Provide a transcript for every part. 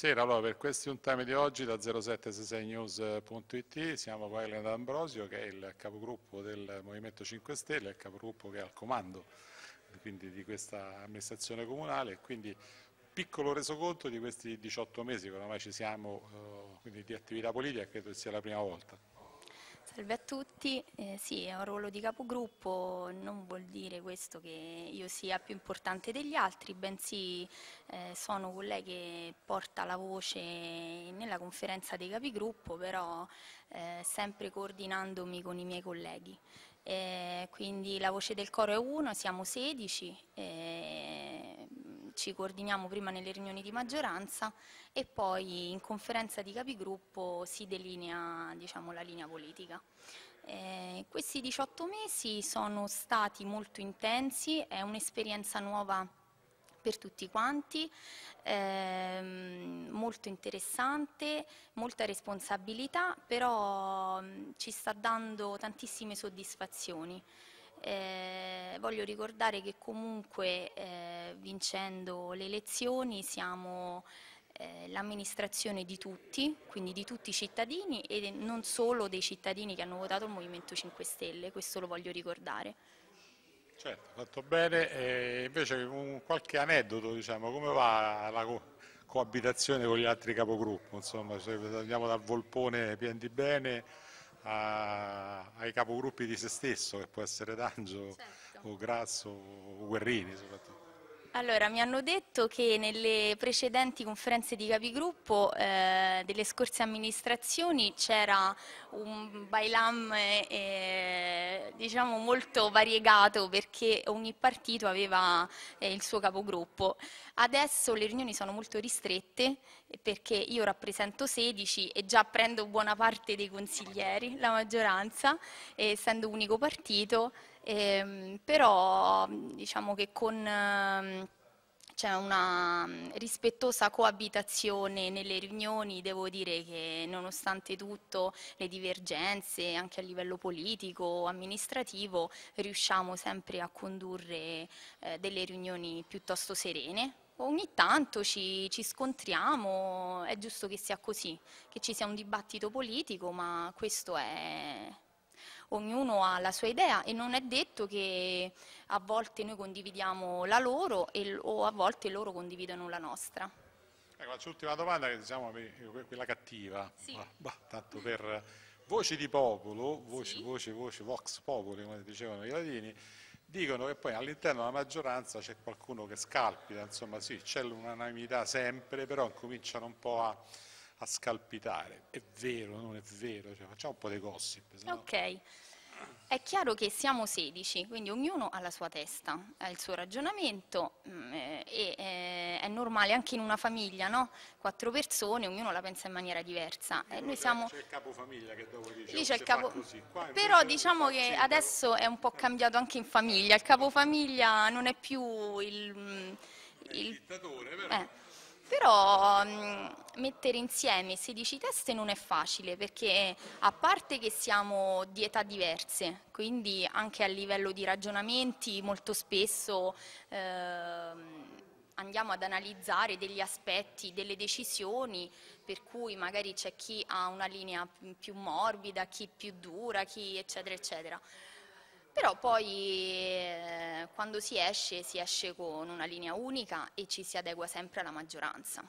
Buonasera, allora per questi un time di oggi da 0766news.it siamo con Elena D'Ambrosio che è il capogruppo del Movimento 5 Stelle, il capogruppo che è al comando quindi, di questa amministrazione comunale e quindi piccolo resoconto di questi 18 mesi che oramai ci siamo eh, di attività politica credo sia la prima volta. Salve a tutti, eh, sì, è un ruolo di capogruppo non vuol dire questo che io sia più importante degli altri, bensì eh, sono con lei che porta la voce nella conferenza dei capigruppo, però eh, sempre coordinandomi con i miei colleghi. Eh, quindi la voce del coro è uno, siamo 16 ci coordiniamo prima nelle riunioni di maggioranza e poi in conferenza di capigruppo si delinea diciamo, la linea politica. Eh, questi 18 mesi sono stati molto intensi, è un'esperienza nuova per tutti quanti, ehm, molto interessante, molta responsabilità, però mh, ci sta dando tantissime soddisfazioni. Eh, voglio ricordare che comunque eh, vincendo le elezioni siamo eh, l'amministrazione di tutti, quindi di tutti i cittadini e non solo dei cittadini che hanno votato il Movimento 5 Stelle, questo lo voglio ricordare. Certo, fatto bene, e invece un, qualche aneddoto, diciamo, come va la co coabitazione con gli altri capogruppo, insomma, se andiamo da Volpone bene, a ai capogruppi di se stesso, che può essere D'Angio certo. o Grazzo o Guerrini soprattutto. Allora, mi hanno detto che nelle precedenti conferenze di capigruppo eh, delle scorse amministrazioni c'era un bailam eh, diciamo molto variegato perché ogni partito aveva eh, il suo capogruppo. Adesso le riunioni sono molto ristrette eh, perché io rappresento 16 e già prendo buona parte dei consiglieri, la maggioranza, eh, essendo unico partito ehm, però diciamo che con... Ehm, c'è una mm, rispettosa coabitazione nelle riunioni, devo dire che nonostante tutto le divergenze anche a livello politico, amministrativo, riusciamo sempre a condurre eh, delle riunioni piuttosto serene. Ogni tanto ci, ci scontriamo, è giusto che sia così, che ci sia un dibattito politico, ma questo è, ognuno ha la sua idea e non è detto che a volte noi condividiamo la loro e, o a volte loro condividono la nostra. Ecco, faccio l'ultima domanda, che diciamo quella cattiva, sì. bah, bah, tanto per eh, voci di popolo, voci, sì. voci, voci, vox popoli, come dicevano i latini, dicono che poi all'interno della maggioranza c'è qualcuno che scalpita, insomma sì, c'è l'unanimità sempre, però cominciano un po' a a scalpitare. È vero, non è vero, cioè, facciamo un po' di gossip. Sennò... Ok. È chiaro che siamo 16, quindi ognuno ha la sua testa, ha il suo ragionamento mm, eh, e eh, è normale anche in una famiglia, no? Quattro persone, ognuno la pensa in maniera diversa. Eh, noi siamo... C'è il capofamiglia che dopo dice, Lì c'è oh, il capo... così. Qua Però diciamo che adesso è un po' cambiato anche in famiglia, il capofamiglia non è più il... Mm, il... il dittatore, eh, però... Però mm, mh, mettere insieme 16 teste non è facile perché a parte che siamo di età diverse, quindi anche a livello di ragionamenti molto spesso eh, andiamo ad analizzare degli aspetti, delle decisioni, per cui magari c'è chi ha una linea più morbida, chi più dura, chi eccetera eccetera. Però poi eh, quando si esce si esce con una linea unica e ci si adegua sempre alla maggioranza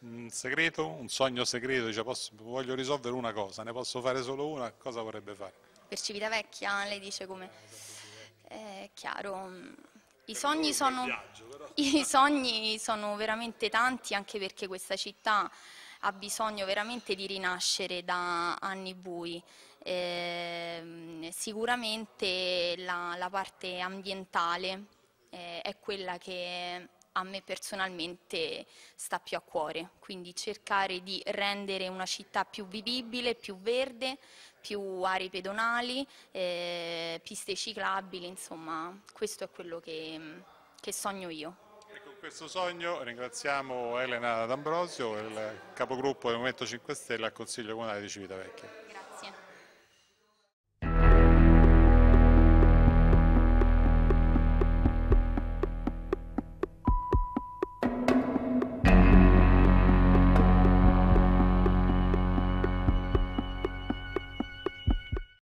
un, segreto, un sogno segreto, dice posso, voglio risolvere una cosa, ne posso fare solo una, cosa vorrebbe fare? Per Civitavecchia lei dice come... È chiaro, i sogni, sono, i sogni sono veramente tanti anche perché questa città ha bisogno veramente di rinascere da anni bui. Eh, sicuramente la, la, parte ambientale eh, è quella che a me personalmente sta più a cuore, quindi cercare di rendere una città più vivibile, più verde, più aree pedonali, eh, piste ciclabili, insomma questo è quello che, che sogno io. E con questo sogno ringraziamo Elena D'Ambrosio, il capogruppo del Movimento 5 Stelle al Consiglio Comunale di Civitavecchia.